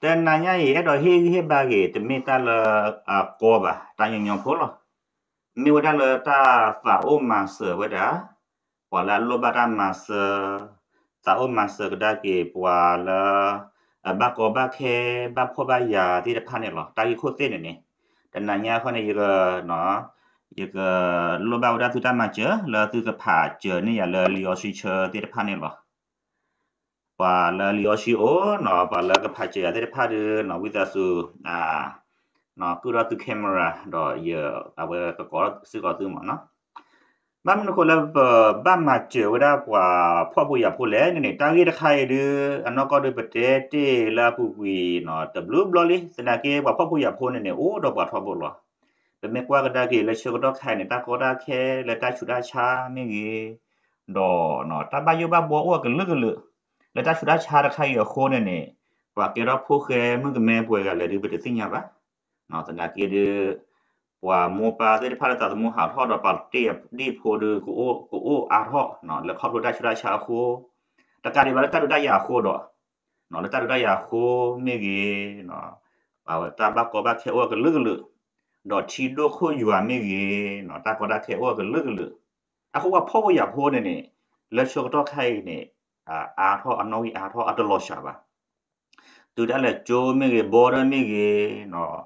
แต่นายเอ๋ดอเฮเฮบาเกตเมตาลอ่ากอบะตายงยองพลอมีว่าได้เลยตาฝาโอมาเสือว่าดาว่าละลบารามาเสือตาโอมาเสือได้เก็บว่าละบากอบาเคบาพบายาที่ได้พันเนี่ยหรอตาอีโคเซนเนี่ยแต่นายเขาเนี่ยก็เนาะยกลบาวดาทุตามาเจอแล้วคือกระผาเจอเนี่ยเลยเลียวชิเชอร์ที่ได้พันเนี่ยหรอပါနလီယောရှိအိုနော်ပါလကဖာချေရတဲ့ဖာရနော်ဝိသဆူအာနော်ကူရတုကင်မရာတော့ရအဝဲကကောစကောတုမနော်မမနကိုလဘဘမချေဝဒါပွာဖော့ပူရဖိုလဲနေနေတာကြီးတခါရအနောက်ကတော့ပတဲတေလာပူကွေနော်တဘလဘလလေးစနာကေပွာဖော့ပူရဖိုနေနေအိုတော့ပွာထော့ဖို့လောပမေကွာကဒါကေလက်ချက်တော့ခိုင်နေတာကောတာခဲလက်တချူတာချာမင်းကြီးတော့နော်တဘယောဘဘောကလကလကလက်တဆူဒါချာရခိုင်ရခိုးနေနေပွာကေရဖိုခဲမကမဲပွဲကလည်းဒီပတသိညာပါနော်တနာကေဒီပွာမောပါတဲ့ဖာတာတမဟာထောတော့ပါတေဒီဖိုဒူကိုအိုကိုအိုအာဟောနော်လက်ခေါ်လို့ဒါချူဒါချာခိုးတကရီဘာလက်တဒါရခိုးတော့နော်လက်တဒါရခိုးမိကြီးနော်ပါဝတာဘကောဘခဲဝကลึกลึกတော့ချီဒိုခိုယူအမိကြီးနော်တာကောဒါခဲဝကลึกลึกအခုကဖောက်ရဖိုးနေနေလက်ချော့တော့ခိုင်နေအာထောအနောကြီးအာထောအတလောရှာပါသူတက်လက်ဂျိုးမိကေဘော်ဒမိကေနော်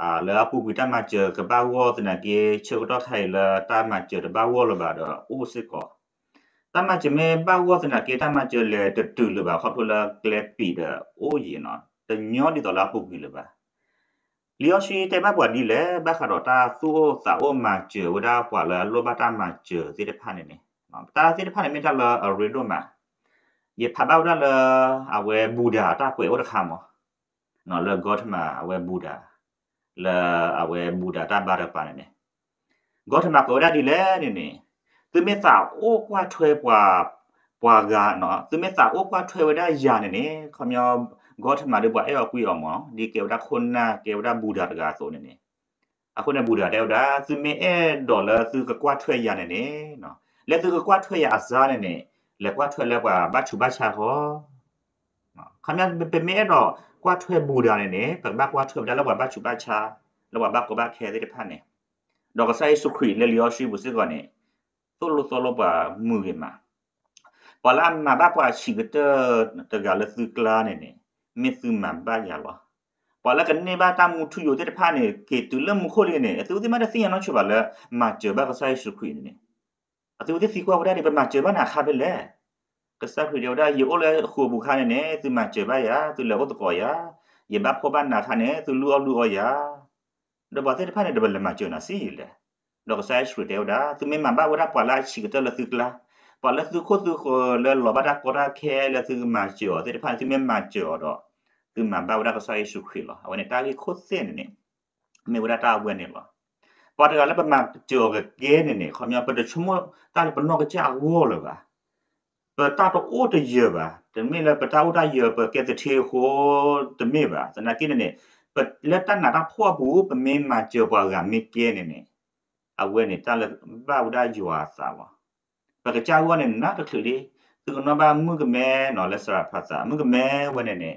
အာလာပူကွီတမချေကဘာဝေါ်တနပြေချုပ်တော့ထိုင်လာတမချေတဘာဝေါ်လပါတော့အိုစစ်ကောတမချေမေဘာဝေါ်တနကေတမချေလေတတူလပါခေါပလာကလက်ပီဒအိုယေနော်တညောဒီတော့လာပူကွီလပါလျောရှိတေဘပွားဒီလေဘခါတော့တာသူ့စာအိုမချေဝဒါပွားလာလောဘတမချေစီတဖာနေနေနော်တာစီတဖာနေမြတ်လာရီဒိုမာ ye phabau da le awe buddha ta kwe o da kham no le god ma awe buddha le awe buddha ta ba da pa ne god ma ko da di le ne ne tu me sa o kwa thwe kwa kwa ga no tu me sa o kwa thwe wa da ya ne ne kho myo god ma de bwa e wa kwi yo mo di ke da khon na ke da buddha da ga so ne ne အခုနဲ့ဘူဒာတဲ့ဒါသူမင်းအဲဒေါ်လာသူကကွာထွက်ရနေနေနော်လက်သူကကွာထွက်ရအစားနေနေလေကွာထွဲလေကွာဘာချူဘာချာခေါ်ခမရပေမဲတော့ကွာထွဲဘူးတာနဲ့ပကဘာကွာထွဲဒါလောက်ဘာချူဘာချာလောက်ဘာကဘာခဲတဲ့ဖာနဲ့တော့ကဆိုင်စုခရီလေလျောရှိဘူးစစ်ကောနဲ့သို့လို့သို့လို့ပါမူခင်မှာပလာမဘာပွားရှိကတတကလည်းသူကလာနေနေမစ်သူမဘာရလားပလာကနေဘာတမူထူရတဲ့ဖာနဲ့ကေတူလမခိုလေးနဲ့သူဒီမှာသိရနော်ချပါလားမချဘာကဆိုင်စုခရီနေအသူဒီစီကွာဝဒနေပမာကျေဘနာခါဘလေကစားခွေရောဒါယောလေခုဘူခါနေနေသူမကျေဘယာသူလောတော့ကောယာယဘဖောဘနာခါနေသူလူအောင်လူအောင်ယာဒဘတဲ့ဖာနေဒဘလမကျေနာစီလေတော့ဆိုင်ရှူတဲ့ဒါသူမမဘာဝရပလာချီကတလသုကလာပလသုခုသုခလလဘဒကောရာခဲလသုမချောတဲ့ဖန်သူမမချောတော့သူမဘာဝရကဆိုင်ရှူခွေလောအဝနေတာကြီးခုစင်းနေမေဝရတာဝဲနေလောวัดกันแล้วประมาณเจอกับเกนี่เนี่ยเขามีประเดี๋ยวชั่วโมงตาเปนนอกก็จะเอาวัวเลยปะเปิดตาตัวโอ้จะเยอะปะแต่ไม่เลยเปิดตาโอ้ได้เยอะเปิดแกจะเทโคจะไม่ปะสนากินเนี่ยเปิดเลือดตั้งหนาตั้งพ่อบูเป็นเมมาเจอปะกันไม่เกนี่เนี่ยเอาเว้เนี่ยตาเลยบ้าได้อยู่อาสาวะเปิดกระจายวันเนี่ยนะก็คือดิသူကနဘာမှုကမဲနော်လက်စရာဖတ်စာမှုကမဲဝနေနေ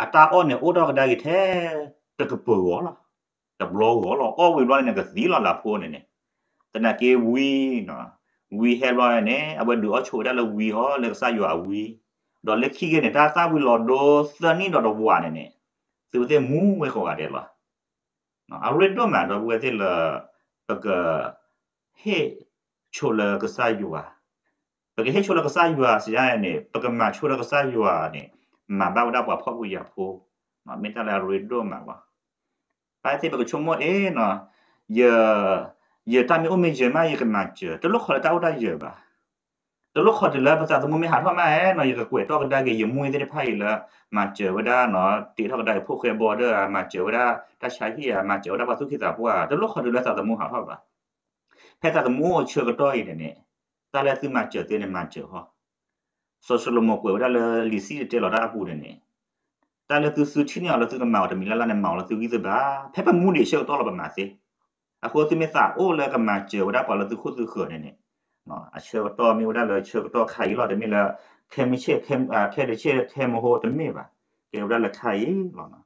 အတာအော့နေအိုတော့ကဒါကြီးထဲတကပူရောလား the blow ကိုလောအော်ဝေလွားနေကစီလာလာဖိုးနေနေတနကေဝီနော်ဝီဟဲလွားနေအဘဒူအချိုဒါလဝီဟောလက်ဆာယွာဝီဒေါ်လက်ခိကနေဒါသာဝီလော်ဒိုစနီဒေါ်ဒဝါနေနေသူတဲ့မူဝဲခေါ်ရတယ်လားနော်အရက်တော့မှာတော့ဝဲတဲ့လာပကဟေချိုလကဆာယွာပကဟေချိုလကဆာယွာဆရာနေပကမချိုလကဆာယွာနေမဘာဝဒါပွားဖောက်ဝီရဖိုးနော်မေတ္တာရရက်တော့မှာပါ ati bago chomo e na ye ye tami umi je ma ye kena je to lo khola tau da je ba to lo khola la ba ta mo me ha ma e na ye ka kwe to ka da ge ye mu de phai la ma je wa da no ti tho ka da pho khwe bo de ma je wa da ta sha hi ya ma je wa da ba su khi ta pho a to lo khola la ta mo ha ha ba phe ta mo che ka to i de ne ta la ti ma je te ne ma je ho so so lo mo kwe wa da le li si te lo da pu de ne တာလသူစုချင်းရလသူကမောက်တမီလာလာနဲ့မောက်လသူကြီးစပါဖက်ပမှုနေရှောက်တော့လပမာစေအခုသူမေစာအိုလကမာကျေဝဒပါလသူခုသူခေနေနေနော်အချေတော့မီဝဒလချေတော့ခိုင်လာတမီလာခဲမချေခဲခဲတချေခဲမဟိုတမီပါကေဝဒလခိုင်လောနော်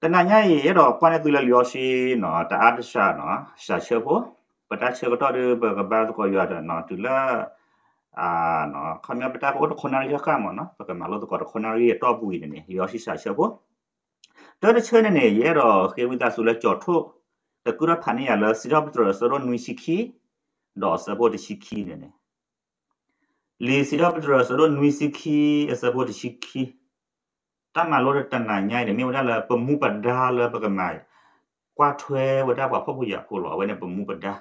တနညာရေတော့ပွားနေသူလည်းလျော်ရှိနော်တအားတရှာနော်ရှာချေဖို့ပတချေကတော့ဘကဘာကိုရတာနော်သူလားအာနော်ခမရပတာကိုခနာရီကမနော်ပကမလို့တော့ခနာရီတော့ဘူးနေနေရောရှိစာချက်ဖို့တော်တချွနေနေရတော့ခေဝိတာဆိုလဲကြော်ထုတ်တကူရဖာနေရလစီရပ်တရဆရနွိရှိခီတော့ support ရှိခီနေနေလေစီရပ်တရဆရနွိရှိခီ support ရှိခီတမလို့တန်နာညိုင်းနေမြေဝလာပမှုပဒါလပကမိုင်ကွာထွဲဝတာဘဖို့ရဖို့လောဝဲနေပမှုပဒါ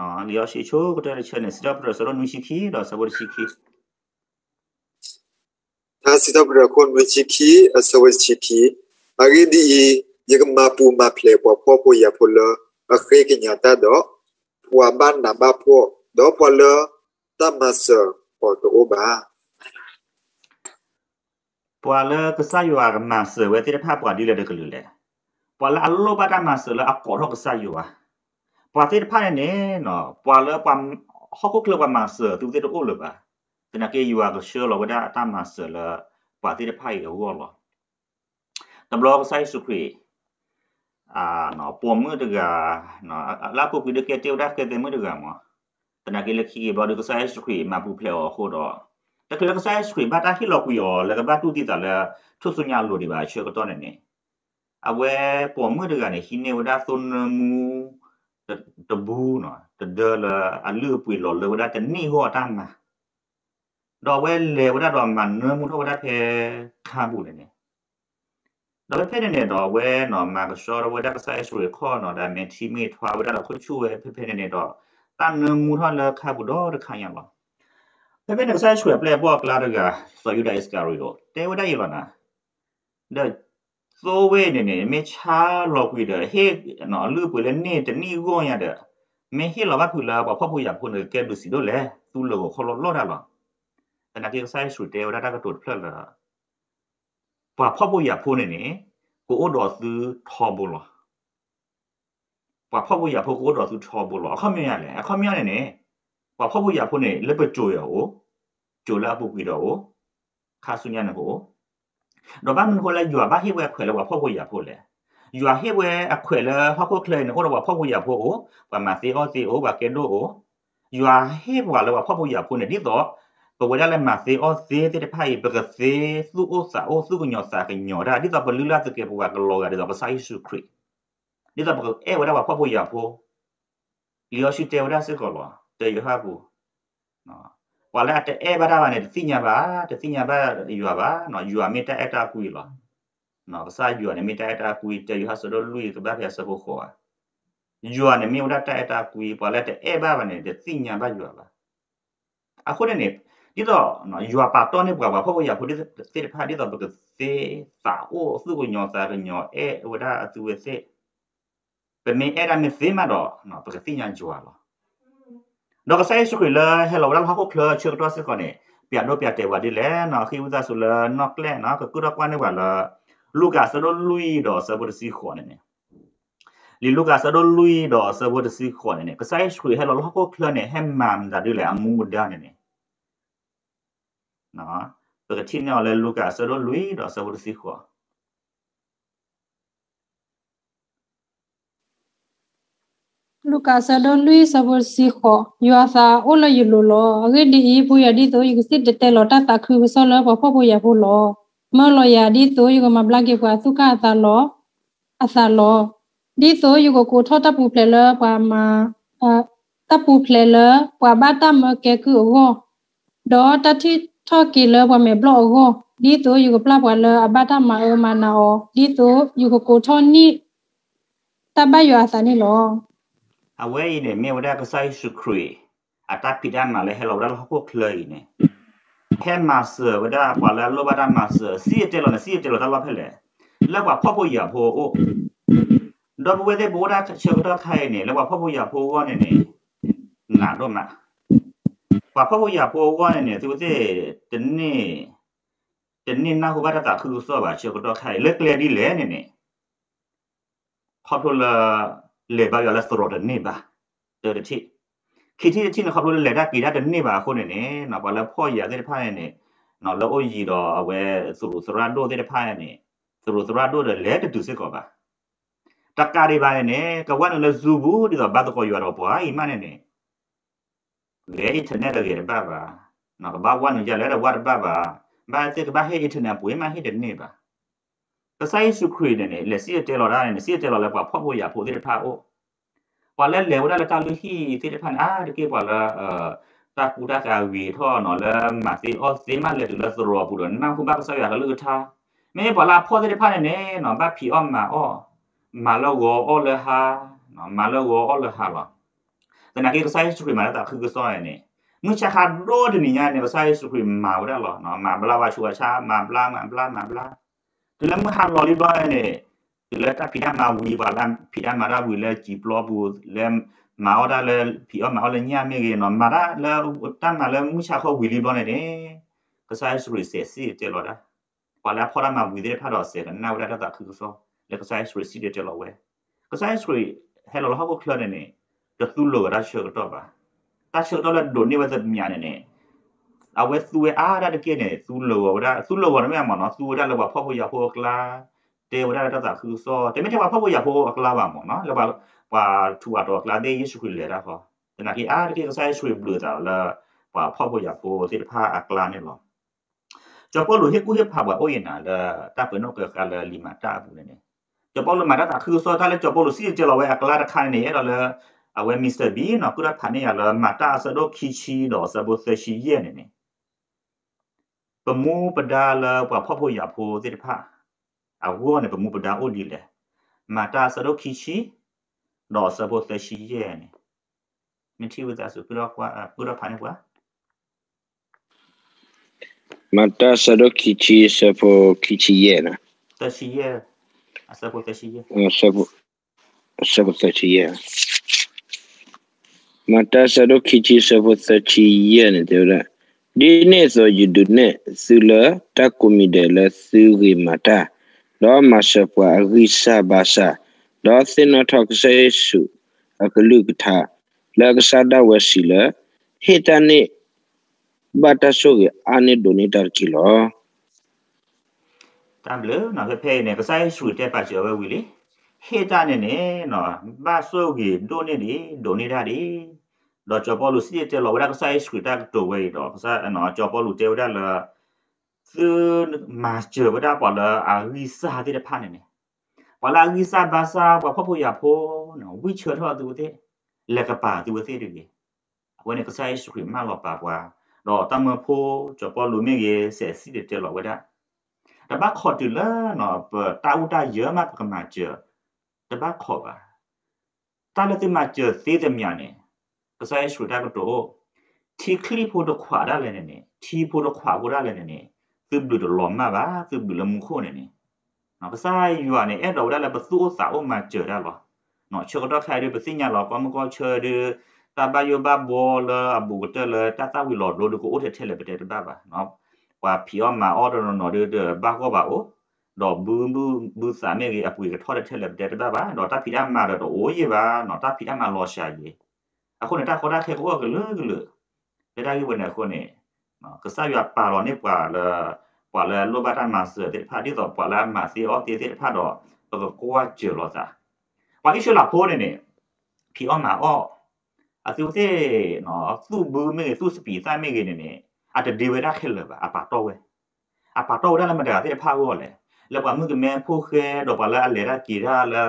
아, 리아시초그다음에체네스타브라서론미시키라서버시키다스타브라콘미시키서버시키아게디예금마푸마플레포포포야폴러아크레기냐타도와반나바포도폴러따마서포토오바폴러그사요아마스왜티르파포아디레데클루레폴러알로바다마스르아코로그사요아ပွာတိတဖာနေနော်ပွာလပမ်ဟောကုကလပမာဆာသူတေတိုလပါတနကေယူအာကရှေလဝဒအတမဆာလပွာတိတဖာရောဝလောတဘလောဆိုင်စုခရီအာနော်ပုံမှုတကနော်လာပုပိဒကေတေဝဒကေတေမှုတကမောတနကေလခီဘောဒကဆိုင်စုခရီမပူဖလေဟောတော့တကလကဆိုင်စုခရီဘာတာခီလောက်ပြီးရောလကဘတူတီတလထုဆုညာလိုဒီပါရှေကတော့နေနေအဝဲပုံမှုတကနေဟိနေဝဒသုန်မူตะบูเนาะตะเดลอันลือปุยหลอดเลยว่าแต่นี่หัวตั้งมาดอกเว้เลว่าดอกมันเนื้อมุทว่าแต่คาบุเลยเนี่ยดอกเพ่เนี่ยดอกเว้เนาะมากระชอว่าแต่ก็ใส่สุริข้อเนาะแต่เมทีเมทว่าว่าแต่คนช่วยเพ่เพ่เนี่ยดอกตั้งเนื้อมุทว่าเลยคาบุดอกหรือคาอย่างวะเพ่เพ่เนี่ยใส่ช่วยแปลบอกลาดกะสอยุไดสการิโอแต่ว่าได้ยังไงนะเด้อ so we ne ne me cha lo ku de he no lu pu le ne te ni go ya de me he lo ba ku la ba pho pho ya ku ne ke du si do le tu lo go kho lo lo da lo ana ke sai su te ora da ka to phla la ba pho pho ya pho ne ne ko o do su tho bu lo ba pho pho ya pho ko o do su tho bu lo kho me ya le kho me ya ne ne ba pho pho ya pho ne le pe jo ya o jo la bu ku do o kha su nya ne ko တော့ဘာမကိုလာယူဘာဟိဝဲခွဲလောဖောက်ကိုရဖို့လေယူဟိဝဲအခွဲလောဖောက်ကိုခလဲနော်တော့ဖောက်ကိုရဖို့ကိုဘာမစီအောစီအိုဘာကဲဒိုအိုယူဟိဝါလောဖောက်ကိုရဖို့နေဒီတော့ပဝရလမစီအောစီတဲ့ဖိုင်ပကစီစုအိုစာအိုစုကညောစာကညောဒါဒီတော့ဘလူလာတကေပဝကလောကဒီတော့ပဆိုင်စုခရစ်ဒီတော့အဲဝရဘာဖောက်ကိုရဖို့လျောရှိတဲ့ဝရစကောလောတေရဟာဘူးနော်ဝါလာတဲအဲဘာဒါဘာနဲ့တသိညာဘာတသိညာဘာယူပါနော်ယူအမီတာအတာကူလောနော်စာယူအမီတာအတာကူတဲယူဟာဆိုတော့လူရသဘာပြဆဘခေါ်ပါယူအနမီတာအတာကူဝါလာတဲအဲဘာဘာနဲ့တသိညာဘာယူပါအခုတည်းနေဒီတော့နော်ယူပါတော့နေပွားပါဖို့ရဖို့ဒီစေတဖာဒီတော့ဘကစေစာအိုစုကိုညောစာရညောအဲဝဒါအသူဝစေပမေအဲ့ဒါမေစေမတော့နော်ဘကသိညာကြွားလောนกใส่สุขเลยให้เราเล่นเขาคุกเลยเชื่อกตัวสิก่อนเนี่ยเปียนดูเปียนใจวันดีแล้วนะคือวิจาสุเลยนกแกล้วนะก็กูรักวันในวันละลูกกาสะดุลุยดอกสะบุตรสีขวานเนี่ยลีลูกกาสะดุลุยดอกสะบุตรสีขวานเนี่ยก็ใส่ชุกให้เราเลขาคุกเพลยเนี่ยให้มามจัดดีแล้วมุ่งด้เนี่ยนะเปิดทเนี่ยเลยลูกกาสะดุลุยดอกสะบุตรสีขวานလူကာဆဒလူစဘစီခိုယွာသာအိုလယလူလောအဂဒီဤပူယဒီတိုယကစစ်တဲလောတာတာခူဆလောပပပယဖူလောမောလောယဒီတိုယကမဘလကေပွာသုကသာလောအသာလောဒီတိုယကကိုထောတပူဖလေလောပါမအတပူဖလေလောပွာဘတာမကေကူဟောဒေါ်တတိထောကီလောပမေဘလောဟောဒီတိုယကပလပွာလောအဘတာမအမနာဟောဒီတိုယကကိုထောနိတဘယောအသာနိလော awai ne me wada ka sai shukri ata pidan ma le hello da ko klei ne ken ma se wada kwa la lo wada ma se si te lo na si te lo da lo pele la kwa pho pho ya pho o do bu we de bu da che da kai ne la kwa pho pho ya pho wa ne ne na do ma kwa pho pho ya pho wa ne ne tu te tin ne tin ne na hu ba da ta khu so ba che ko do kai le kle di le ne ne พอทุลလေဘာရလာစတော်တဲ့နေပါတော်တဲ့ဖြစ်ခိတိတိနခဘလို့လေဒါကိဒါတဲ့နေပါခုနေနေနော်ဘာလာဖော်ရတဲ့ဖိုင်နေနော်လောအိုရီတော်အဝဲဆိုလိုစရတို့တဲ့ဖိုင်နေဆိုလိုစရတို့တဲ့လေတူစစ်ကောပါတက္ကာတွေပါနေကဝတ်နော်ဇူဘူးဒီတော့ဘာတော့ရတော့ပွားအိမနဲ့နေလေအင်တာနက်လည်းရပါပါနော်ဘာဝတ်နော်ကြလဲတော့ဝတ်ပါပါဘာတဲ့ဘာဟဲ့အင်တာနက်ပွေးမဟဲ့တဲ့နေပါ kasai sukri ne ne le sia telo da ne sia telo la kwa pho pho ya pho de pha o kwa le le da la ta lu hi ti de phan a de ke kwa la ta ku da ka wi tho no la ma si o si ma le du la so ro bu do na ku ba sa ya la lu tha me kwa la pho de phan ne no ba phi o ma o ma lo go o le ha no ma lo go o le ha la ta na ke kasai sukri ma da khu ko so ya ne นุชาคาโรดนี่เนี่ยภาษาสุขุมมาบ่ได้หรอเนาะมาบลาว่าชัวชามาบลามาบลามาบลา tu lem han lo li ba ne tu le ta pida ma wi ba lam pida ma ra wi le ji blo bu lem ma o da le pi o ma o le nya me ge no ma ra le ta ma le mu sha kho wi li ba ne de ka sa su ri se si te lo da ba la pho ra ma wi de pha do se na wa da ta khu so le ka sa su ri si de te lo we ka sa su ri he lo ho ko klo ne ne tu lo ra sho to ba ta sho to le do ni wa da mi ya ne ne awe suwe ada de kene sulo ora sulo ora me ma no suwe da lo ba phop ya ho kla te ora da ta khu so te me te ba phop ya ho kla ba mo no lo ba ba thu a to kla de yesu khu le da ho te na ki a de ke sai shui blu da la ba phop ya ho te pha a kla ne lo cho po lu he ku he pha ba o ye na la ta pe no ke ka la li ma ta bu ne ne cho po lu ma da ta khu so ta le cho po lu si je lo we a kla da kha ne ya la အဝဲမစ္စတာဘီနော်ကုရဖာနေရလာမတာဆဒိုခီချီတော့ဆဘိုဆရှိရဲ့နေနေပမူပဒါလပဖောဖို့ရဖို့တိဖာအဝေါ်နဲ့ပမူပဒါအိုဒီလေမာတာစရုခိချီတော့စဘုတ်လက်ရှိရဲ့နေမတိဝဇာစုပြတော့ကွာပြတော့ဖာနေကွာမာတာစရုခိချီစဘုတ်ခိချီရဲ့နာတရှိရဲ့အစဘုတ်တရှိရဲ့စဘုတ်စဘုတ်တရှိရဲ့မာတာစရုခိချီစဘုတ်တရှိရဲ့နေတယ်ဒီနေ့ဆိုယူဒုနဲ့ဆူလတကူမီဒဲလဆူရီမတာလောမရှပွာရိစာဘာစာလောစင်နထောက်ဆေရှုအကလုကထာလကဆာဒဝစီလဟေတနေဘာတဆိုရအနေဒိုနီတာကီလောတမ်လနော်ဖဲနေကဆိုင်ရှုတဲ့ပါကျော်ပဲဝီလေဟေတနေနဲ့နော်ဘာဆိုကြီးဒိုနေဒီဒိုနေတာဒီ lo chopo lu si te lo wada ka sai sku ta to we do ka sa no chopo lu te wada la su ma che wada pa la a ri sa de de pa ne ne pa la ri sa ba sa pa pho pho ya pho no wi che tho tu te le ka pa tu te de ge wa ne ka sai sku ma lo pa wa lo ta ma pho chopo lu me ge se si de te lo wada ta ba kho tu la no pa ta u ta ye ma ka ma che ta ba kho ba ta la te ma che se de mya ne sai shu ta to ti kli po do khwa da le ne ne ti po do khwa go da le ne ne tu bu do lo ma ba tu bu lo mu kho ne ne na pa sai yu ne e do da la pa su o sa o ma che da lo no che go da khai de pa sin ya lo pa ma ko che de ta ba yo ba bo la bu go te le ta ta wi lo do do ko o te te le pa de ba ba no wa pi o ma o do no no de de ba ko ba o တော့ဘူးဘူးဘူးစာမေကြီးအပွေကထော်တဲ့ထက်လက်တဲ့တပါပါတော့တပိအမတော့အိုးရပါတော့တပိအမလောရှာကြီးအခုနေတာခေါ်တာခေဘောကလေကလေပေဒါကြီးဝင်နေခုနေကစားရပါတော့နေပါလာပါလာလောဘတန်မှာစတဲ့ဖာဒီတော့ပါလာမှာစီအော်တီတဲ့ဖာတော့တော့ကိုကကျေလို့သာပါအိရှလာဖိုးနေနေဖီအော်မှာအော်အသူစေနော်သူ့ဘူးမေသူ့စပီစိုင်းမေကနေနေအတဒီဝရခဲလပါအပါတော့ဝဲအပါတော့ရလည်းမတရတဲ့ဖာကောလေလောက်ပါမှုကမဲဖိုးခဲတော့ပါလာလေရာကြည်ရလာ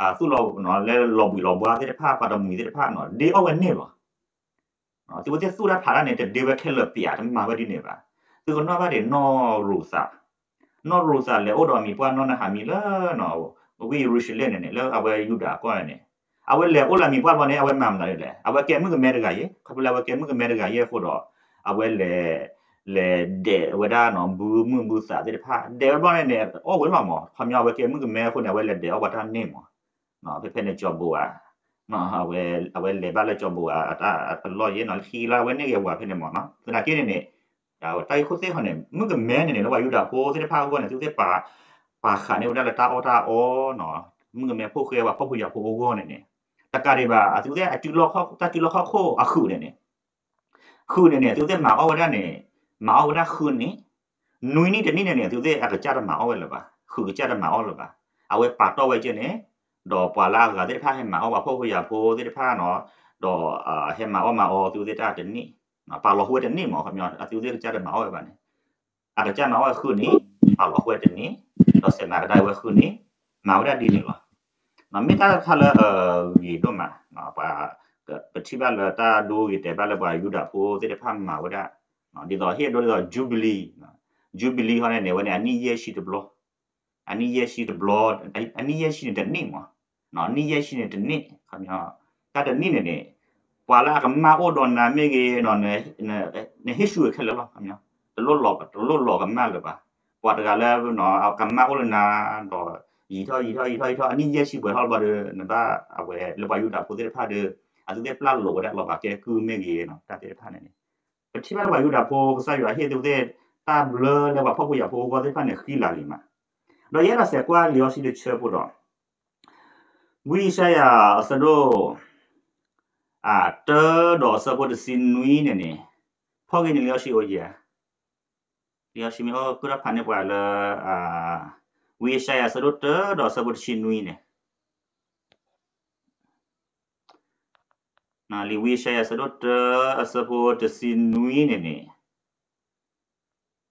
အာသူ့လောက်နော်လဲလော်ဘီလော်ဘွားတဲ့ဖာပါတမူတဲ့ဖာနော်ဒေအော်ဝဲနေပါနော်သူတဲ့သူ့ရဖာရနေတဲ့ဒေဝခဲလပြာတမဝဲဒီနေပါသူကနော်ဗါတဲ့နော်ရူစာနော်ရူစာလဲအော်တော်မီပွားနော်နာဟာမီလာနော်ဝီရူရှလဲနေနေလဲအဝဲယူတာကောနေအဝဲလဲအော်လာမီပွားပါနေအဝဲမမ်လာလဲအဝဲကဲမှုကမဲရကရေခပလာဝဲကဲမှုကမဲရကရေဖို့တော့အဝဲလဲလေဒေဝဒานอมบูมึงบูสาเดพาเดวบอนเนี่ยโอ้เวลมาหมอพอมยาเวเกมึงก็แม่คนเนี่ยเวเลเดอวบาทานเนมနော်ဖေဖေနဲ့ကြောဘူဝါနော်အဝဲအဝဲလေဘလာကြောဘူဝါအတာအပလောရေနော်ခီလာဝဲနေရွာဖေနေမောနော်သူနာကိနေနေဒါတိုင်ခုစေဟနေမကမဲနေနေလောယူတာကိုစေဖာကိုနေသူစေပါပါခါနေဝဒလတာအော်တာအော်နော်မကမဲဖို့ခဲဝါဖို့ဖို့ရဖို့ကိုနေနေတကရီပါသူစေအတူလောက်ခေါတတူလောက်ခေါခိုအခုနေနေခုနေနေသူစေမာအော်ရနေမာအော်ရခုနေနွိနီတနိနေနေသူစေအကကြရမာအော်ရလပါခုကြရမာအော်ရပါအဝဲပါတော့ဝဲကျနေดอปวาลากะเตผ้าเห็นมาเอาว่าพวกอยาโพเตผ้าเนาะดออ่าเห็นมาเอามาออตูเตตาเดนี่ปาลอหัวเดนี่หมอครับยอดอตูเตจะได้มาเอาไว้บัดนี้อาจจะมาเอาไว้คืนนี้ปาลอหัวเดนี่ดอเสร็จมาก็ได้ไว้คืนนี้มาไว้ได้ดีนี่หรอနော်မိသားခါလာရေတော့မှာနော်ပါပတိပါလာတာဒိုရတဲ့ပါလာပါယူတာပိုတဲ့ဖမ်းမှာဝဒနော်ဒီတော့ဟေ့တော့ဂျူဘလီနော်ဂျူဘလီဟောနေနေဝနေအနီးရရှိတဲ့ဘလော့အနီးရရှိတဲ့ဘလော့အနီးရရှိတဲ့နေမှာနော်နီးရရှိနေတနစ်ခမညာကတနစ်နေနေပွာလာကမာအိုဒွန်နာမေကေနော်နေနေဟိရှူခဲလောခမညာတလို့လောကတလို့လောကမလပါပွာတကလည်းနော်ကမာအိုလနာတော့ยีท่อยีท่อยีท่อยีท่ออันนี้เยชิบวยท่อบาเดนะตาเอาไว้ระบายอยู่ดาโพเตพาเดอะตุเตปลาโลกะลอกะแกคือเมกีเนาะตาเตพาเนี่ยปฏิบัติระบายอยู่ดาโพกะซะอยู่อะเฮตุเตตาเบลอแล้วว่าพ่อกูอย่าโพกะเตพาเนี่ยขี้ลาเลยมาเราเยราเสกว่าเลียวชิเดเชอปุดอวิชยาอสโดอ่าเตอดอสะบดสินนุยเนี่ยนี่พ่อเงินเลี้ยงชีโอเยะเลี้ยงชีมิโอคืระพันเนี่วาเลยอ่าวิชยาสะดุเตอดอสะบดสินนุยเนี่ยนะลิวิชยาสะดุเตอสะบดสินนุยเนี่ยนี่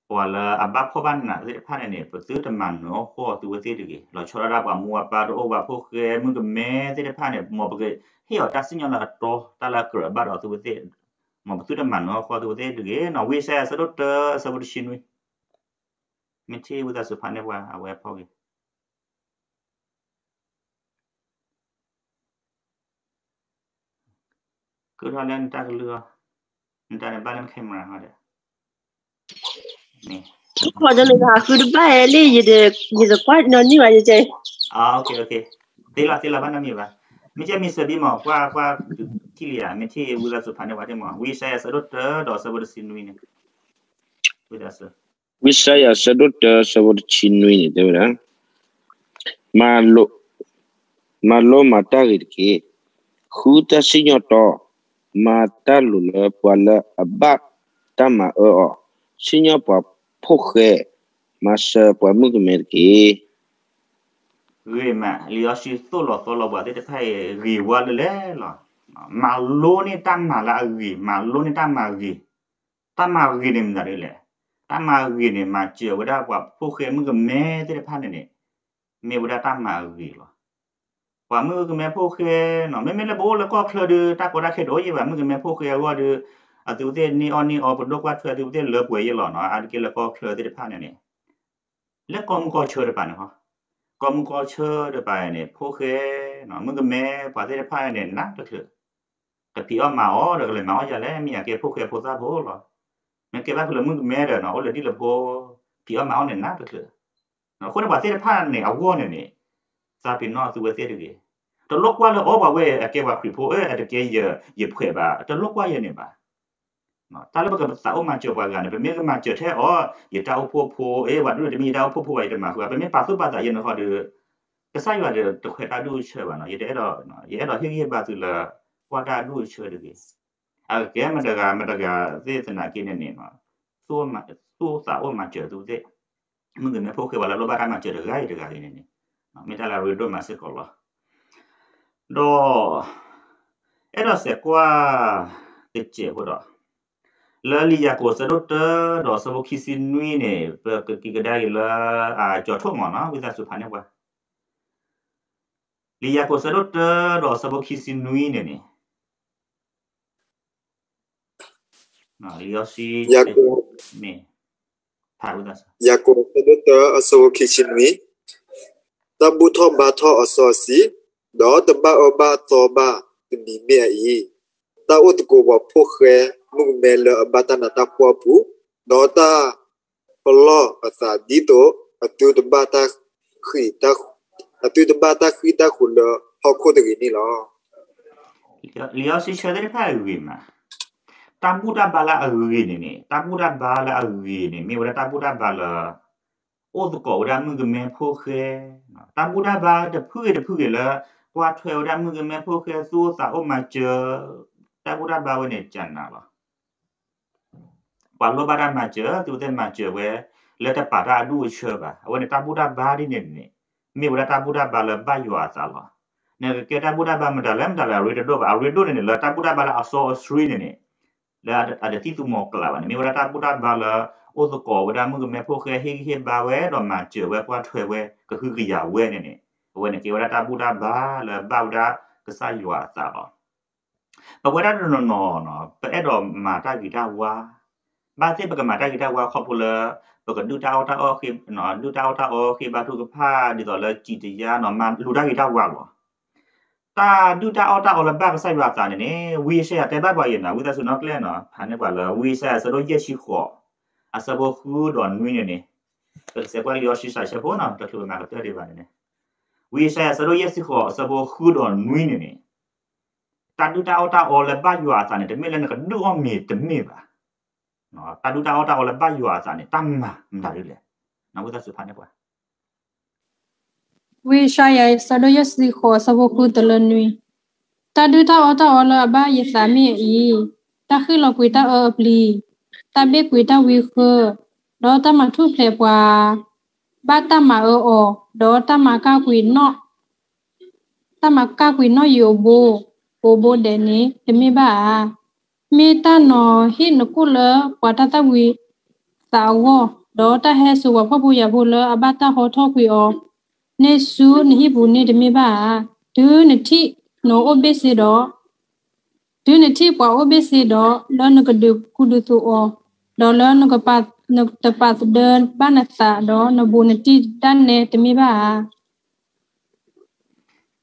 ဟောလာအဘဖောဘန်နာလေဖာနေနေပသူတမန်နောဟောသူဝစီတကေလောချောရတာကမူအပါတော့ဘာဖို့ခဲမှုကမဲတဲ့ဖာနေမောပကေဟေောတဆညလာတော့တလာကရဘာတော့သူဝစီမပသူတမန်နောဟောသူဝစီတကေနော်ဝေဆာဆဒုတ်ဆဘရှင်ဝေမချေဝဒဆဖာနေဝါအဝဲဖောကေကုထလန်တက်လျောအန်တန်ဘလန်ကင်မရာဟာတဲ့ทุกคนจะเลยค่ะคือดูไปเลยยืดยืดกว่านอนนี่ว่าจะเจอ๋อโอเคโอเคตีละตีละบ้านนี่ว่าไม่ใช่มีสติหมอกว่าว่าที่เหลือไม่ใช่วุฒิสุพรรณวัฒน์หมอวิชาสะดุดดอกสะบุดสินวินวิชาสะวิชาสะดุดสะบุดชินวินเดี๋ยวนะมาโลมาโลมาตากิร์กีคูตาสิญโตมาตาลุลปวลอับบะตามาเออสิญโต Poche, mas podemos comer que. Gửi mà, lý sư tốt lọ tốt lọ bà thế phải gửi qua lê lọ. Mà lô nê ta mà là gửi, mà lô nê ta mà gửi. Ta mà gửi nè mà đây lẹ. Ta mà gửi nè mà chữa với đa quả Poche mới cầm mê thế phải nè nè. Mê với đa ta mà gửi lọ. Quả mơ cầm mê Poche, nó mê mê là bố là có khờ đưa, ta có đa khế đối với bà mơ cầm mê Poche qua đưa. အတူတဲ့နီအွန်နီအော်ဘလော့ကထွေတူတဲ့လော့ဝဲရလောနော်အာကေလကောခလတဲ့ဖာနေနေလက်ကောမကောချောရပါနော်ကောမကောချောရပါနေဖိုခဲနော်မကမဲပါတဲ့ဖာနေနာတခေတပီအမောရကလေးမောရလဲမြကေဖိုခဲဖိုသာဘောလောမကေဘကလမကမဲရနော်အော်လေဒီလဘောပီအမောနေနာတခေနော်ခုနပါတဲ့ဖာနေအဝေါနေနေစာပင်နော်သူဝဲတဲ့တွေတလောက်ကလည်းအော်ပါဝဲအကေဝခရီဖိုအဲအတကေရရဖွဲပါတလောက်ကရနေပါနော်တာလဘကစာအုပ်မှာကြော်ပွားကနေပေမဲ့ကမှာကြော်ထဲအော်ရတောက်ဖို့ဖို့အေးဝါတို့တမီတောက်ဖို့ဖို့ဝိုက်တမှာဟိုပေမဲ့ပါစုပါတာရနော်ဟောဒီကဆိုင်ရတယ်တခွေတာတို့ချေပါနော်ရတဲ့တော့နော်ရတော့ဟိဟိပါသူလာကွာတာတို့ချေတယ်ကိအဲကဲမတကမတကသေသနာကိနေနေနော်သို့မှာသို့စာအုပ်မှာကြော်သူတဲ့မင်းကမဖို့ခေပါလာလောဘကမှာကြော်ရရတကနေနေနော်မေတ္တာလာရတော့မှာစကောလာတော့အဲ့တော့စကွာတဲ့ချေဟိုတော့လလီယာကိုစတော့တော့စဘခီစင်နွေနေပကတိကဒါရလာအာကြောထုံမနော်ဝိသစုဖာနေကွာလီယာကိုစတော့တော့စဘခီစင်နွေနေနေနော်လီယာစီယာကိုမေဖာဝိသစုယာကိုစတော့အစဘခီစင်နွေတဘူထောဘာထောအစောစီတော့တဘာအဘာသောဘာဒီမီအေတာဝတ်ကိုဘဖို့ခဲ melo abata na takwa pu dota pelo asa dito atu de bata khita atu de bata khita khulo hokho de ni lo liya si chadre pa wi ma tamuda bala wi ni ni tamuda bala wi ni mi wala tamuda bala โอ้ตกอดามึงก็แม่พวกเคตาบูดาบาตะพื้นตะพื้นละกว่าถวยดามึงก็แม่พวกเคสู้สาออกมาเจอตาบูดาบาไว้เนี่ยจันน่ะบ่ဝါလောဘာရမကျတူတဲ့မကျဝဲလက်တပါရဒူချေပါအဝန်တပူတာဘာဒီနေနေမေဝရတပူတာဘာလဘယွာသလားနေကေတပူတာဘာမတလမ်တလာရီတိုဘာရီတိုနေလက်တပူတာဘာလအစောစရီနေနေလာအဒတိတူမောကလာနေမေဝရတပူတာဘာလဥဒကောဝဒမှုကမေဖိုခဲဟိဟိဘာဝဲတော့မကျဝဲကွာထွေဝဲကခုကရဝဲနေနေဝဲနေကေဝရတပူတာဘာလဘောက်တာကဆယွာသလားပဝရတနော်နော်ပဲ့တော့မာတဂီတာဝါบ้านที่ปกมาได้กิดว่าคอปูเลปกดูดาวตาออคือเนาะดูดาวตาออคือบาทุกผ้าดีต่อเลยจิตยาเนาะมารู้ได้กิดว่าหรอตาดูดาวตาออลบ้าก็ใส่ว่าตาเนี่ยวีเชียแต่บ้านบ่อยนะวิตาสุนักเล่นเนาะผ่านเนี่ยว่าเลยวีเชียสะดุ้ยเยชิขออาสะบคือดอนวินเนี่ยก็เสียกว่าเลี้ยวชิสายเฉพาะเนาะก็คือมากับเจ้าดีกว่าเนี่ยวีเชียสะดุ้ยเยชิขอสะบคือดอนวินเนี่ยตาดูดาวตาออลบ้าอยู่อาตาเนี่ยแต่ไม่เล่นก็ดูออมีแต่ไม่บ้าနော်တာလူတာဟောတာဟောလဲပတ်ယူအားစာနေတမ္မာတာလူလေနဘုဒ္ဓစုဖာနေကွာဝိရှာယစဒယစီခောသဘခုတလနွီတာဒူတာအတာအလဘာယသမီဤတခိလကွေတာအပလီတဘေကွေတာဝီခောဒေါ်တမထုဖလေပွာဘာတမအောဒေါ်တမကကွေနော့တမကကွေနော့ယောဘိုဘိုဘိုဒဲနေတမိဘာမေတနောဟိနကုလပတတဝိသာဝဒေါ်တဟဲဆိုဝဖဖို့ရဖို့လအဘတဟောထောကွေအောနေစုနိဟိဘူးနေတမေပါဒုနတိနောအဘိစေတော့ဒုနတိပွာအဘိစေတော့လောနကဒုကုဒုသူအောဒေါ်လောနကပတ်နကတပတ်ဒန်ပနသာဒေါ်နဘူနတိတန်နေတမေပါ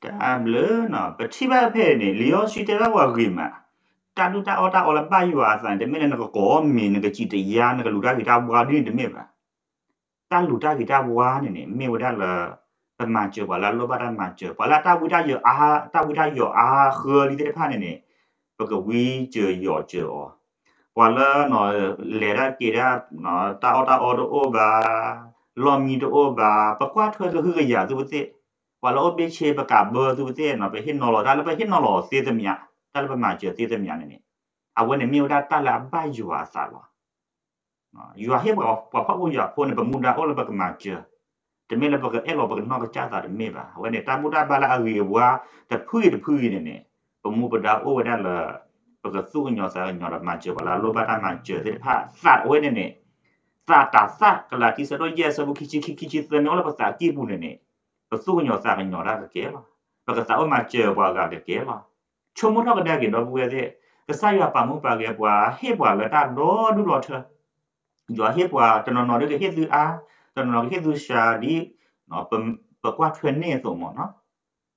ကံလနပတိပါဖဲနေလျောရှိတဲ့ဘဝဂိမာတာလူတာအော်တာအော်လာပါယူအဆန်တမင်နကကောမင်းကကြည့်တရားနကလူတာဂီတာဘွားဒီတမင်ပါတာလူတာဂီတာဘွားနေနေမေဝဒလာပမာချေပါလာလောပါဒမာချေပါလာတာဘူတာယောအာတာဘူတာယောအာခေလီတဲ့ဖာနေနေပကဝီချေယောချေအောဘွာလာနော်လေရာကေရာနော်တာအော်တာအော်တော့ဘာလောမီတော့ဘာပကွာထွဲလို့ဟရရသူတဲ့ဘွာလာအပေးချေပကဘောသူတဲ့နော်ပဲဟင်နော်လောဒါလည်းပဲဟင်နော်လောစေးသမြ tal ba ma je ti de mya ne a wen ne mi da ta la ba yu wa sa wa yu wa he ba pa pa wo ya ko ne ba mu da o la ba ma je de me la ba e lo ba no ga cha ta de me ba wen ne ta mu da ba la a wi wa ta phu yi de phu yi ne ne ba mu ba da o wa da la ba ga su nyo sa nyo la ma je ba la lo ba ta ma je de pa sa o ne ne สาตาสากลาที่สะดเยสบุคิชิคิคิชิเซนอลภาษาจีบุนเนี่ยปะสู้หยอสากันหยอละกะเกะปะกะสาวมาเจอว่ากะเกะปะချုံမတော့ကတဲ့ကတော့ဘူးရဲ့ကစားရပါမှုပါကေပွာဟေပွာလတာတော့ဒူတော့ထကြောဟေပွာတနော်နော်တဲ့ဟေသူအားတနော်နော်ဟေသူရှာဒီနော်ပပကွာထွန်းနေဆိုမောနော်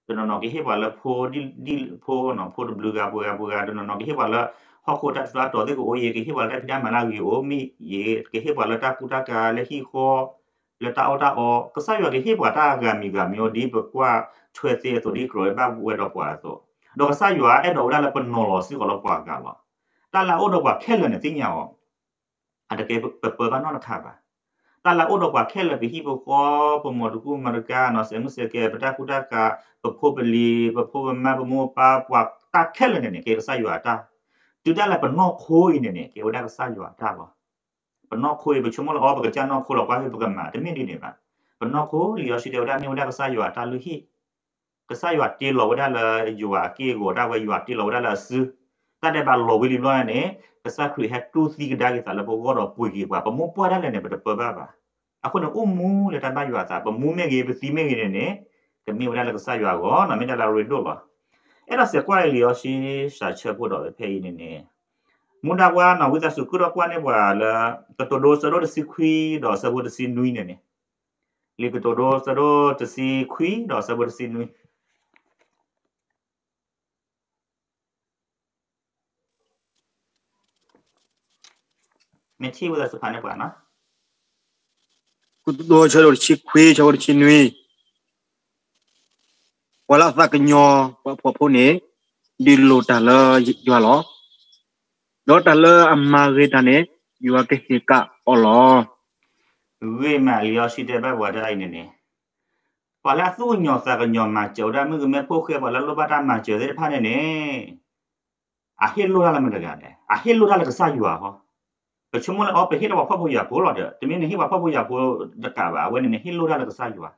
တနော်နော်ဟေပွာလဖိုဒီဒီဖိုနော်ဖိုဘလူးကပွာပွာတနော်နော်ဟေပွာလဟောကိုတတ်သွားတော်တဲ့ကိုအေးကေဟေပွာလတာမလာကြီးအိုမီရေကေဟေပွာလတာကူတာကလည်းဟီခောလတာအော်တာအော်ကစားရကေဟေပွာတာကမီကမျိုးဒီပကွာထွေသေးဆိုဒီကရောဘဝဲတော့ပွာဆိုดอกซาอยู่อ่ะไอ้ดอกได้ละเป็นนอลสิก็ละกว่ากันละแต่ละโอดอกกว่าแค่เลยเนี่ยติ่งยาวอันเดกเปิดเปิดกันนอกนะครับแต่ละโอดอกกว่าแค่เลยไปที่ปกอปมอดกูมาดกาเนาะเสมุเสเกปตะกุตะกะปะโพบลีปะโพบมาปะโมปาปวกตาแค่เลยเนี่ยเกซาอยู่อ่ะตาจุดได้ละเป็นนอกโคยเนี่ยเนี่ยเกวได้ก็ซาอยู่อ่ะตาบ่ปนอกโคยไปชมละอปะกะจานอกโคละกว่าให้ปะกันมาแต่ไม่ดีเนี่ยบ่ปนอกโคลีอชิเดวได้เนี่ยได้ก็ซาอยู่อ่ะตาลุฮีကဆာယောတေလောဝဒလာယောကေကိုဒါဝေယောတေလောဝဒလာစတတဲ့ပါလောဝီလီလောနဲ့ကဆာခရီဟက်တူစီကဒါကေသလဘောတော့ပွေကြီးပါပမောပွားတယ်နဲ့ပပပါပါအခုနအုံမူလေတန်ပါယောသာပမူးမဲ့ကြီးပစီမဲ့ကြီးနဲ့ကမြေဝဒလာကဆာယောကောနမေတလာရီတော့ပါအဲ့ဒါစကွာလီယောရှိရှာချက်ဖို့တော့ဖဲရင်းနေမွန်ဒါကွာနဝိသစုကုရကွာနေပွာလာတတဒိုဆရောစီခွီတော့ဆဘုတ်စီနွိနေနေလေကတဒိုဆရောတစီခွီတော့ဆဘုတ်စီနွိ Metivo da Sukane Pana. Kudo chalo chikwe chalo chinwi. Wala sakanyo popone di lo tala yualo. Lo tala amare tane yua ke hika olo. Uwe ma lio si de ba wada inene. Wala su nyo sakanyo ma chowda mu gume pokhe wala lo bata ma chowde pane ne. Ahil lo la me dagane. Ahil lo la ta sa yua ho. Percuma lah apa hit apa pun ya pula dia. Tapi ni hit apa pun ya pula dekat bah. Wen ni hit lu dah dekat saya bah.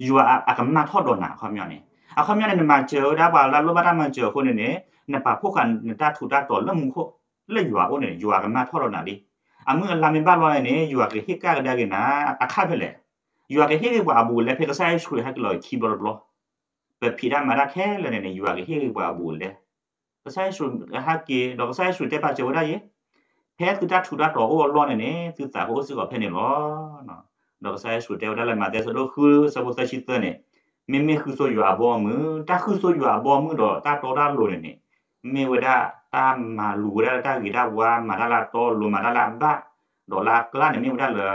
You are akan nak hot dona kau mian ni. Aku mian ni macam dah bah lalu pada macam kau ni ni. Napa bukan dah tu dah tu lemu kau. Lalu you are kau ni you are akan nak hot dona ni. Amu lamin bah lo ni you are ke hit kau dah ke na akak pele. You are ke hit kau abu le pele saya skru hak lo keyboard lo. ပဲဖိရမရခဲလည်းနေယူရခဲ့ဟေးဘာဘူးလေပဆိုင်စုဟာကေတော့ဆိုင်စုတက်ပါချေဝရရဲ့ဖဲသူတာထူတာတော့ဟိုလောနေနေသူစာဟိုစုကဖဲနေလောနော်တော့ဆိုင်စုတဲတော့လည်းမတဲ့ဆိုတော့ခူစဘသရှိတဲ့နေမေမေခူဆိုယူအဘောမူတခူဆိုယူအဘောမူတော့တာတော်တာလိုနေနေမေဝဒတာမာလူရတာဂီတာဝါမာလာတော်လိုမာလာဘာဒေါ်လာကလာနေမေဝဒလာ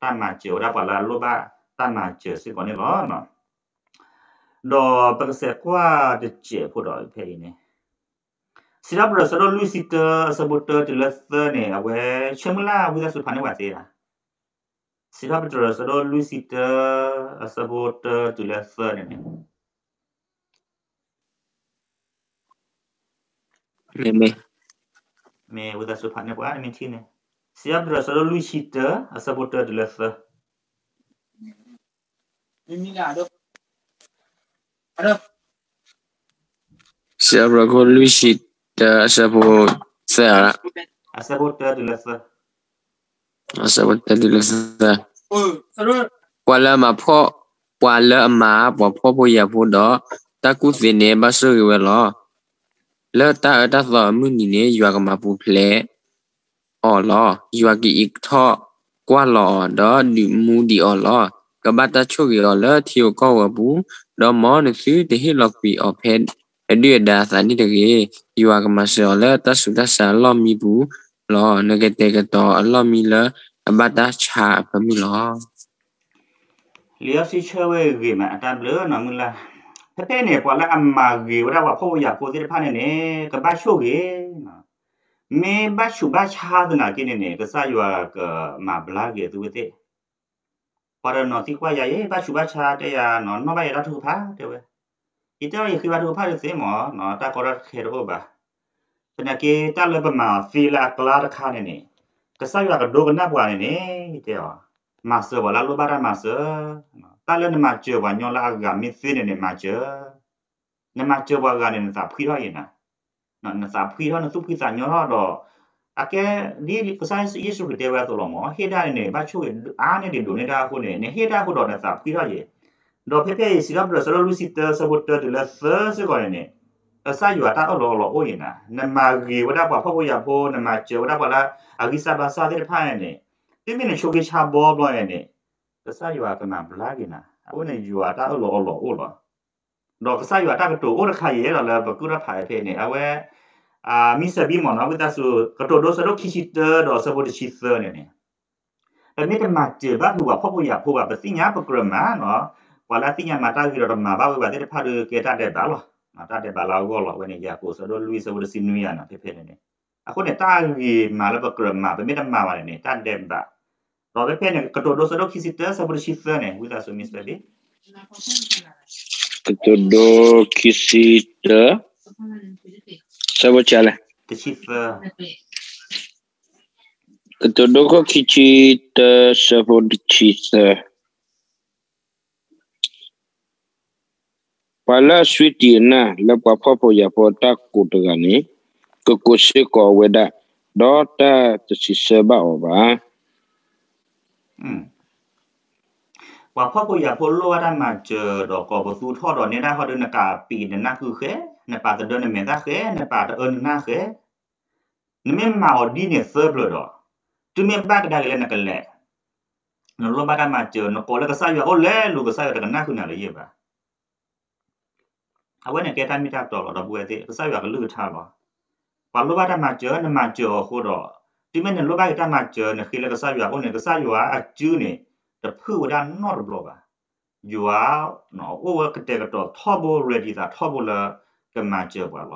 တာမာချေဝဒပါလာလိုဘာတာမာချေစကောနေဘောနော်တော့ပကစကွာတချေဖို့တော့ဖဲနေสิรับเราสรุลุยสิเตอร์สบุตเตอร์ติลเตอร์เนี่ยเว้เชื่อมล่าวิทยาสุพรรณวัตเสียสิรับเราสรุลุยสิเตอร์สบุตเตอร์ติลเตอร์เนี่ยเนี่ยเมเมวิทยาสุพรรณวัตเนี่ยที่เนี่ยสิรับเราสรุลุยสิเตอร์สบุตเตอร์ติลเตอร์นี่ล่ะดูอ่ะ Se abrogó Luisito. أشرب ساعة أشرب الثالث أشرب الثالث ساعة ولا ما بو ولا ما بو بو بو يا بو دو تاكو سيني باشو يولا لا تا تا سو مني ني يوا ما بو بلاي أو لا يوا كي إك تو كوا لا دو دي مو دي أو لا ကဘာတာချိုရီလော်လာသီယောကောဝဘူးဒေါ်မောနစီတဟီလော့ပီအော်ဖက်အဒီဒါသနိတကေယွာကမဆောလတဆုဒဆာလောမီဘူးလောနဂတေကတောအလောမီလအဘတာချာပမီလောလျောစီချဝေဂေမအတဘလနမူလာတတဲ့နေကွာလာအမာဂေဝရဝဖို့ရကိုသေးဖာနေနေကဘာရှုဂေနော်မေဘတ်ရှုဘတ်ချာဒနာကိနေနေကဆာယွာကမဘလာဂေသူဝေတေပါရနောတိကွာရရဲ့ဘတ်ရှုဘတ်ချာတဲ့ရနော်နောဘရထူဖာတဲ့ဝဲ kita yang kita tu pahal semua, no tak korat keruh bah. Kena kita lebih mah fila kelar kan ini. Kesal juga kedua kena buat ini, gitu ya. Masuk wala lu bara masuk. Tak lain macam wah nyola agak misi ni macam. Ni macam wah gan ini sab kira ini na. No sab kira no sup kira nyola do. Ake di kesal Yesus kita wah tu lomo. Heda ini baca ini ane di dunia dah aku ni. Heda aku do sab kira je. တော့ဖေဖေရေစီကဘရဆလိုလူစီတဆဘတ်တတလဖစကောနေအစာယူတာတော့လောလောအိုးရင်နာနမဂေဝဒပဖဖို့ရဖို့နမကျေဝဒပလာအဂိစဘာစာတဲ့ဖိုင်နေပြင်းပြင်းချိုးကေချဘောဘောနေအစာယူတာနာဘလာကင်နာအိုးနေယူတာတော့လောလောအိုးလောတော့အစာယူတာကတော့အိုးရခရဲလောဘကုရဖိုင်ဖေနေအဝဲအာမင်းစဘီမနောဝဒဆုကတော့ဒိုဆတော့ခိရှိတတော့ဆဘတ်ရှိသနေနေအဲ့ဒီမှာကျေဘာဘူဖဖို့ရဖို့ပါပစိညာပကရမနော်ဘာလာတိညာမာတာဟီရတမဘာဝဘာတေဖာရကေတာတဲ့တာလောမာတာတဲ့ဘာလာဝောလောဝနေရာကိုဆိုတော့လူဆိုတဲ့စင်းနွေးရနာဖြစ်ဖြစ်နေတယ်အခုနဲ့တာဟီမာလဘကရမဘမေတ္တမာပါလေနဲ့တန်တဲ့ဘာတော့ပဲနဲ့ကတော်တော်ဆိုတော့ခီစစ်တဲဆိုတော့ရှိဖယ်နဲ့ဝိသဆုမစ်ပဲလေကတော်တော်ခီစစ်တဲဆဘချလာတရှိဖယ်ကတဒုခခိချိတသဘောတိသ wala switi na la kwa popo ya pota kutagani kukushi ko weda dota tshiseba oba mm ว่าพ่อปุยาพลโลว่าได้มาเจอดอกกอบสูทอดอกนี้ได้พอเดินนากาปีนั่นน่ะคือเคในป่าจะเดินในเมฆเคในป่าจะเอิญน่าเคนี่ไม่มาออดีเนี่ยเซิร์ฟเลยดอกจึงไม่บ้าก็ได้เลยนักกันแหละนรกบ้าได้มาเจอนกโกแล้วก็ใส่ยาโอ้แลลูกก็ใส่ยาแต่กันหน้าคือหนาเลยเย็บอ่ะအဝဲနဲ့ကဲတာမီတာတော်တော့ဘူးအဲ့ဒါဆောက်ရကလူထားပါဘာလိုပါတမကျော်နမကျော်ဟိုတော့ဒီမနဲ့လိုပါတမကျော်နခိလကဆောက်ရဟိုနဲ့ကဆောက်ရအကျူးနေတဖူဒါနော်ဘလောပါ you are no over ကတဲ့တော့ turbo ready တာ turbo လာကမကျော်ပါလား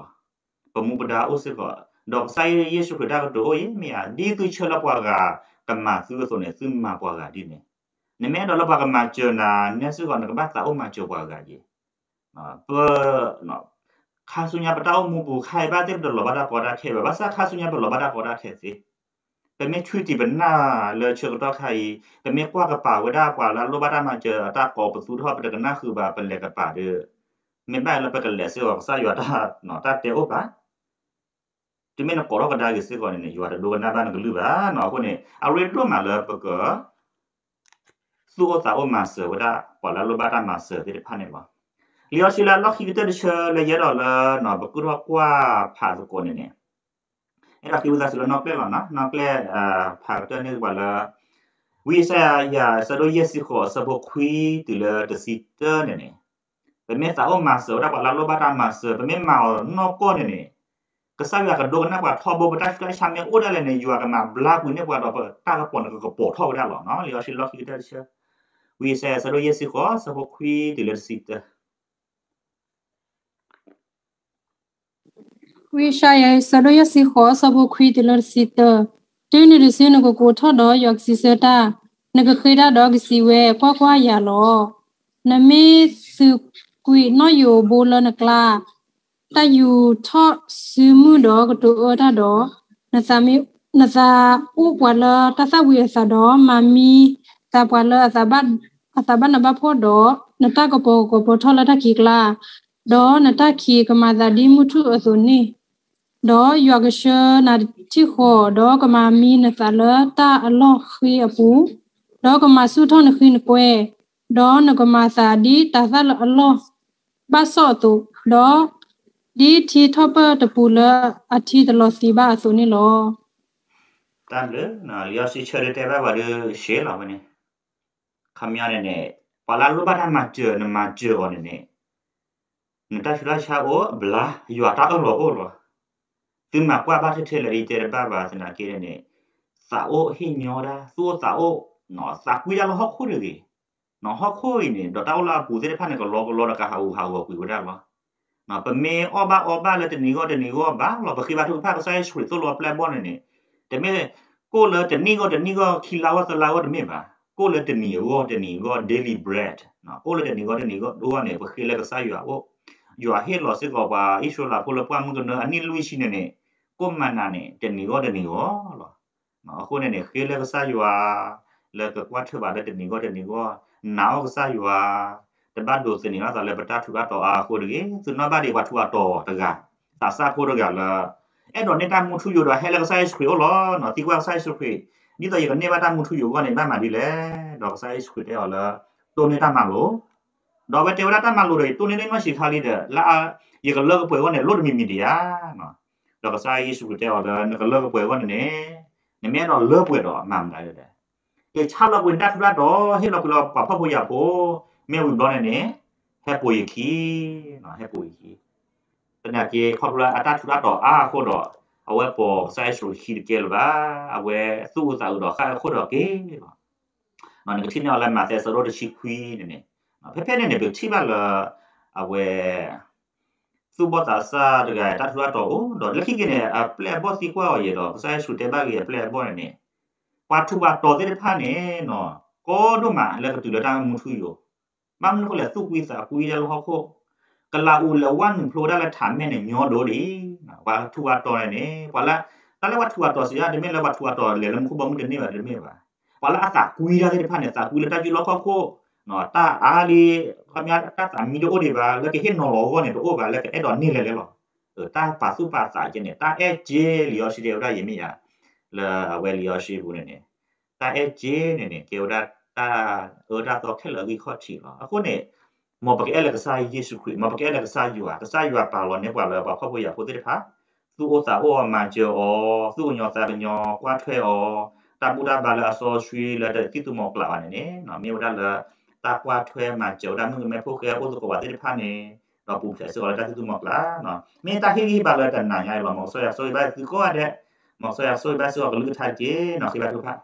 ပမှုပဒါဥစစ်ကတော့ဆိုင်ယေရှုခရစ်တော်ရဲ့မြာဒီသူချလပွားကကမသုဆိုနေသုမပွားကဒီနေနမဲတော့လပွားကမကျော်နာနေစုကနကဘာသာဥမကျော်ပွားကကြီးเพื่อเนาะคาสุญญาปะเต้ามูบูใครบ้าเต็มดลบดากอดาเทแบบว่าซาคาสุญญาดลบดากอดาเทสิเป็นไม่ช่วยตีเป็นหน้าเลยเชื่อก็ต้องใครเป็นไม่กว่ากระเป๋าก็ได้กว่า แล้วลบดามาเจอตากอประตูทอดเป็นกันหน้าคือแบบเป็นเหล็กกระเป๋าเด้อไม่ได้แล้วไปกันแหละเสียออกซาอยู่ตาเนาะตาเตโอปะဒီမင်းကောတော့ကဒါရစေကောနေယူရတော့နာတာကလူပါနော်ခုနေအရီတော့မှလည်းပကသူ့အသာအမဆဝဒပေါ်လာလိုပါတာမဆတဲ့ဖာနေပါလျော်စီလာလောက်ခိတတဲ့ချာလေရတော့လာနော်ဘကူတော့ကွာဖာစကိုနေနေအဲ့ဒါကိဝဇာစီလာနော်ပလဲလာနော်နော်ပလဲအာဖာတဲ့နေပါလားဝိဆာယာစရိုယစီခောစဘခွီတူလာတစီတနေနေပမေသာအမဆောရပါလာလောဘတာမဆောပမေမောနော်ကိုနေနေကစားရကဒိုကနာပါထောဘောပတာစကရှာမေအိုဒါလည်းနေယူရကမှာဘလကွင်းနဲ့ကတော့တာကပေါ်ကပေါ်ထောက်ရတော့နော်လျော်စီလောက်ခိတတဲ့ချာဝိဆာစရိုယစီခောစဘခွီတူလာစီတဝိရှာယဆဒယစီခောစဘခွီတလစီတတင်းရီစင်းကိုကိုထတော်ယောက်စီစတာနကခိဒါဒေါကစီဝဲကွာကွာရလောနမေစုကွီနောယိုဘောလနကလာတယူထော့စမှုတော်ကတူအတာတော်နသမီနသာဥပဝလတသဝေသဒောမမီတပဝလသဘတ်အသဘနဘဖို့တော်နတကပေါ်ကပေါ်ထော်လတခိကလာဒေါနတခိကမသာဒီမှုထုအစုနိဒေါ်ယောဂရှနာတိခောဒေါ်ကမာမီနသလတာအလောခီအပူဒေါ်ကမာဆုထောနခိနကွဲဒေါ်နကမာသာဒီတာသလအလောဘဆောတုဒေါ်ဒီတီထောပတပူလအတိတလစီဘာဆိုနေလောတန်လေနာလျောစီချရတဲ့ဘာဘာရှေလာမနေခမရနဲ့ပါလာလူပါထမကျွနမကျွော်နေနဲ့ငါတရှိလာရှာကိုဘလာယွာတာအော်လောကိုလောသူမှာကွာပါထထလရီတဲ့ပါပါစနာကေနေစာအိုဟိညောရာသိုစာအိုနော်စာကွေရလဟခုရီနော်ဟခုရီနေဒတောလာပူစတဲ့ဖာနေကလောကလောကဟာဟူဟာဝကွေဝဒါလောနော်ပမေအဘအဘလက်တနီကောတနီကောဘာလောပခိဘာထုဖာကဆိုင်ရှူသိုလောပလက်ဘောနေနေတမေကိုလတနီကောတနီကောခီလာဝသလာဝတမေပါကိုလတနီကောတနီကော daily bread နော်ကိုလတနီကောတနီကောတို့ကနေပခိလက်ကဆိုင်ရွာဟုတ်อยู่อาเฮลอสิกอบาอิชลาพลปามกันเนอันนี้ลุยชินเนี่ยก้มมานาเนี่ยเดนิโกเดนิโกหรอมาคนเนี่ยคือเลกซาอยู่อาเลกกว่าถือว่าเดนิโกเดนิโกหนาวก็ซาอยู่อาတပတ်ဒိုစနေလားလည်းပတာထူကတော့အာကိုရေသူနဘဒီဝတ်ထူတော့တကသာစာကိုရကလာအဲ့တော့နေတာမူထူရတော့ဟဲလကဆိုင်စခရီလောနော်တီကွာဆိုင်စခရီဒီတော့ရနေပါတာမူထူရကနေနာမဒီလေတော့ဆိုင်စခရီတဲ့ဟောလားตัวนี้ตั้งมาโลတော့ဘယ်တေဝရတမလို့ရတူနေနေမရှိခါလိဒလာယေကလောကပွဲဝနဲ့လို့မီမီဒီယာနော်တော့ကစားယေရှုတဲ့ော်ဒါကလောကပွဲဝနဲ့နမဲတော့လောပွဲတော့အမှန်ပါရတယ်ကဲချလောက်ဝင်တက်ဖလာတော့ဟဲ့လောက်ကလောပဖဖို့ရဖို့မဲဝင်တော့နေဟဲ့ပိုယခီနော်ဟဲ့ပိုယခီတနက်ကြီးခေါ်လာအတတ်ထလာတော့အာခေါ်တော့အဝဲပေါ်ဆိုင်ရှူခီကဲလပါအဝဲသူ့ဥစားတော့ခါခေါ်တော့ကေနော်ငါကတိနော်လာမတဲ့စရောတရှိခွီးနေနေဖဖနဲ့နေတို့ချိပါလာအဝဲသူဘတ်အစားတကတတ်ထွားတော့တော့လက်ခိကနေပလက်ဘော့စီကွာရေတော့ဆိုင်ရှူတဲဘကြီးပလက်ဘော့နဲ့ကွာထူပါတော်တဲ့ဖာနေနော်ကောတို့မှာလက်ကတူလက်တာမူထူယောမမနုကလက်သူကွေးစာကွေးရလောခိုကလာဦးလဝန်ဖလိုဒါလက်ထာမဲနဲ့ညောတို့ဒီကွာထူပါတော်နေကွာလာတလည်းဝထူပါတော်စီရဒီမဲလက်ဝထူပါတော်လေလမခုဘမှုတဲ့နေပါဒီမဲပါကွာလာအစာကွေးရတဲ့ဖာနေစာကွေးလက်တာကြီးလောခိုနော်တာအားလေးခမရတာတာမီတို့တွေပါလက်ကိနော်ဘောနဲ့တို့ပါလက်အဲ့တော့နေလေလေလောတာပါစုပါစာချင်းနဲ့တာအဲ့ဂျေလျောရှိတယ်ဥဒါယမိရလာဝဲလျောရှိဘူးနဲ့တာအဲ့ဂျေနဲ့နဲ့ကေဥဒါတာဥဒါတော့ခဲလကြီးခေါ်ချီပါအခုနဲ့မပကဲလကစားယေရှုခရစ်မပကဲလကစားယူဟာကစားယူဟာပါလောနဲ့ပါလောပါခေါ်ဖို့ရဖို့တဲ့ခါသူ့ဥစ္စာဟောမှကြောသူ့ညောစာညောကွာထွဲဩတာဘူးဒါပါလာဆောရွှေလက်တိတူမောကလာနေနော်မြေဝဒါလားตากว่าถ้วยมาเจ้าดำมึงไม่พวกแกโอ้ตัวกว่าที่ได้ผ่านเนี่ยเราปูเสียสวยได้ที่ดูหมอกละเนาะเมตาที่นี่บาเลยแต่หนาใหญ่เราหมอกสวยสวยบ้าคือก็ได้หมอกสวยสวยบ้าสวยก็ลือทายเจ้เนาะที่บ้าทุกพัก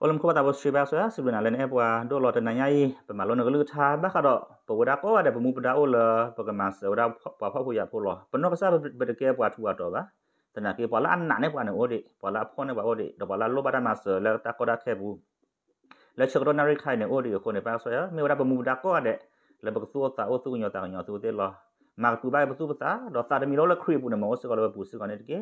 အလုံးခဝတာဘစရိဘဆရာစိဘနာလည်းအပွာဒေါ်လာတနညာရေးပမာလုံးကလူထားဘခါတော့ပဝဒါကောတဲ့ပမှုပဒါအိုလာပကမဆရာပဖောက်ကိုရဖို့လောပနောပစာဘတကဲပွာထူတော့ပါတနကေပွာလာအန်နာနဲ့ပွာနေအိုဒီပွာလာဖောနေပါအိုဒီတော့ပွာလာလောပါတာမဆလာတကောဒါခဲဘူးและเชกรนาริไข่เนี่ยโอ้ดีกว่าคนในปากซอยมีเวลาประมูดักก็ได้แล้วบักซัวตาโอ้สู้ยอตางยอสู้เตลอมาตูบายประตูภาษาดอซาดมีโลละครีบุนมอสก็เลยปูสกันเนี่ยเก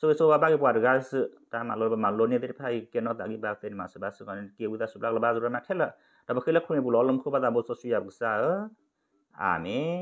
ဆိုဆိုဘာဘာကပွားတကားစတာမလောဘမလောနေတဲ့ဖိုင်ကနော်တာကိဘာတဲ့မှာစဘာစကန်ကေဝဒစဘလကဘာဇရမထဲလာတဘခဲလခွေဘူလောလမ်ခုဘာဒါဘောဆိုစီယာဘူဆာအာမင်